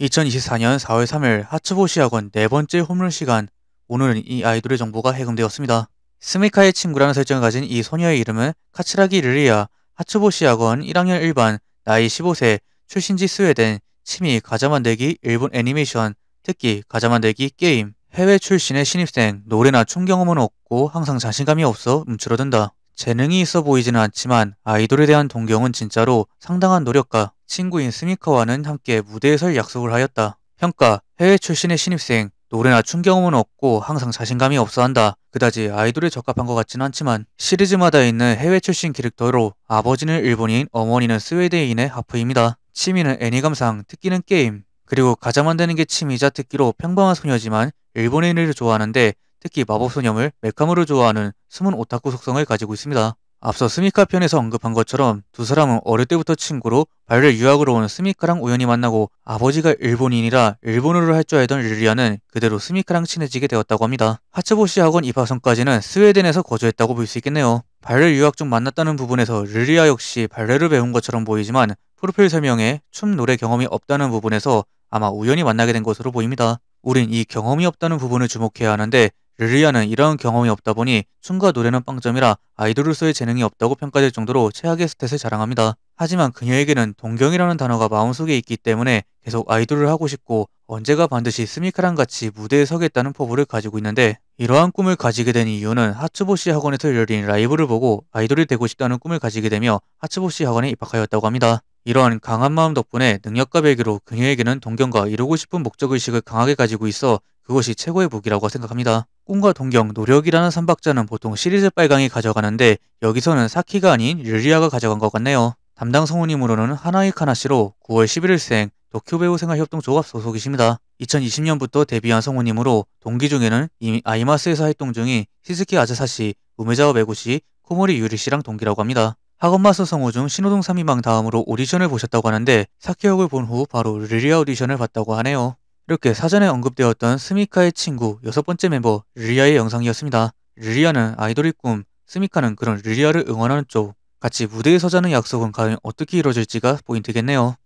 2024년 4월 3일 하츠보시 학원 네 번째 홈런 시간 오늘은 이 아이돌의 정보가 해금되었습니다. 스미카의 친구라는 설정을 가진 이 소녀의 이름은 카츠라기 릴리아 하츠보시 학원 1학년 1반 나이 15세 출신지 스웨덴 취미 가자 만들기 일본 애니메이션 특히 가자 만들기 게임 해외 출신의 신입생 노래나 춤 경험은 없고 항상 자신감이 없어 움츠러든다. 재능이 있어 보이지는 않지만 아이돌에 대한 동경은 진짜로 상당한 노력과 친구인 스미커와는 함께 무대에 설 약속을 하였다. 평가, 해외 출신의 신입생, 노래나 춤 경험은 없고 항상 자신감이 없어 한다. 그다지 아이돌에 적합한 것 같진 않지만 시리즈마다 있는 해외 출신 캐릭터로 아버지는 일본인, 어머니는 스웨덴인의 하프입니다. 취미는 애니감상, 특기는 게임. 그리고 가장 만드는게 취미자 특기로 평범한 소녀지만 일본인을 좋아하는데 특히 마법소녀물 메카무를 좋아하는 숨은 오타쿠 속성을 가지고 있습니다. 앞서 스미카 편에서 언급한 것처럼 두 사람은 어릴 때부터 친구로 발레 유학으로 온 스미카랑 우연히 만나고 아버지가 일본인이라 일본어를 할 줄 알던 릴리아는 그대로 스미카랑 친해지게 되었다고 합니다. 하츠보시 학원 입학 전까지는 스웨덴에서 거주했다고 볼 수 있겠네요. 발레 유학 중 만났다는 부분에서 릴리아 역시 발레를 배운 것처럼 보이지만 프로필 설명에 춤 노래 경험이 없다는 부분에서 아마 우연히 만나게 된 것으로 보입니다. 우린 이 경험이 없다는 부분을 주목해야 하는데 르리아는 이러한 경험이 없다 보니 춤과 노래는 빵점이라 아이돌로서의 재능이 없다고 평가될 정도로 최악의 스탯을 자랑합니다. 하지만 그녀에게는 동경이라는 단어가 마음속에 있기 때문에 계속 아이돌을 하고 싶고 언제가 반드시 스미카랑 같이 무대에 서겠다는 포부를 가지고 있는데 이러한 꿈을 가지게 된 이유는 하츠보시 학원에서 열린 라이브를 보고 아이돌이 되고 싶다는 꿈을 가지게 되며 하츠보시 학원에 입학하였다고 합니다. 이러한 강한 마음 덕분에 능력과 배기로 그녀에게는 동경과 이루고 싶은 목적의식을 강하게 가지고 있어 그것이 최고의 무기라고 생각합니다. 꿈과 동경, 노력이라는 3박자는 보통 시리즈 빨강이 가져가는데 여기서는 사키가 아닌 릴리아가 가져간 것 같네요. 담당 성우님으로는 하나이 카나씨로 9월 11일생 도쿄 배우 생활협동조합 소속이십니다. 2020년부터 데뷔한 성우님으로 동기 중에는 이미 아이마스에서 활동 중인 시스키 아자사씨, 우메자와 메구씨, 코모리 유리씨랑 동기라고 합니다. 학원마스 성우 중신호동 3인방 다음으로 오디션을 보셨다고 하는데 사키 역을 본 후 바로 릴리아 오디션을 봤다고 하네요. 이렇게 사전에 언급되었던 스미카의 친구 여섯 번째 멤버 르리아의 영상이었습니다. 르리아는 아이돌의 꿈, 스미카는 그런 리아를 응원하는 쪽, 같이 무대에 서자는 약속은 과연 어떻게 이루어질지가 포인트겠네요.